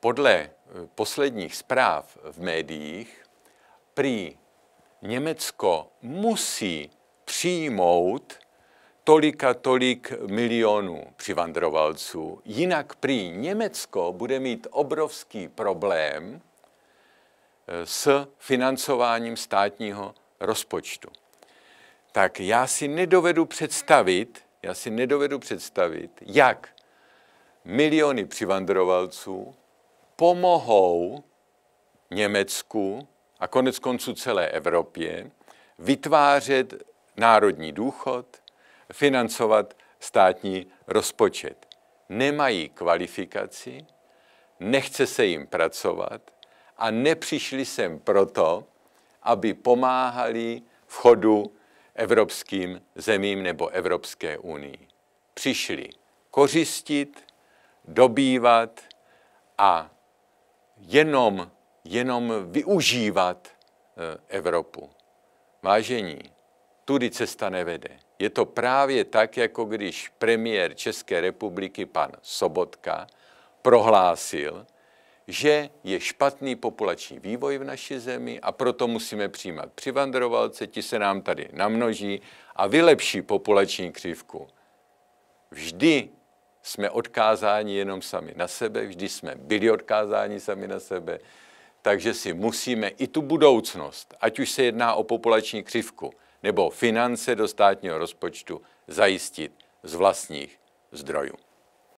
Podle eh, posledních zpráv v médiích prý Německo musí přijmout tolika tolik milionů přivandrovalců, jinak prý Německo bude mít obrovský problém eh, s financováním státního rozpočtu. Tak já si nedovedu představit, já si nedovedu představit, jak miliony přivandrovalců pomohou Německu a konec konců celé Evropě vytvářet národní důchod, financovat státní rozpočet. Nemají kvalifikaci, nechce se jim pracovat a nepřišli sem proto, aby pomáhali v chodu evropským zemím nebo Evropské unii. Přišli kořistit, dobývat a jenom, jenom využívat eh, Evropu. Vážení, tudy cesta nevede. Je to právě tak, jako když premiér České republiky, pan Sobotka, prohlásil, že je špatný populační vývoj v naší zemi a proto musíme přijímat přivandrovalce, ti se nám tady namnoží a vylepší populační křivku. Vždy jsme odkázáni jenom sami na sebe, vždy jsme byli odkázáni sami na sebe, takže si musíme i tu budoucnost, ať už se jedná o populační křivku nebo finance do státního rozpočtu, zajistit z vlastních zdrojů.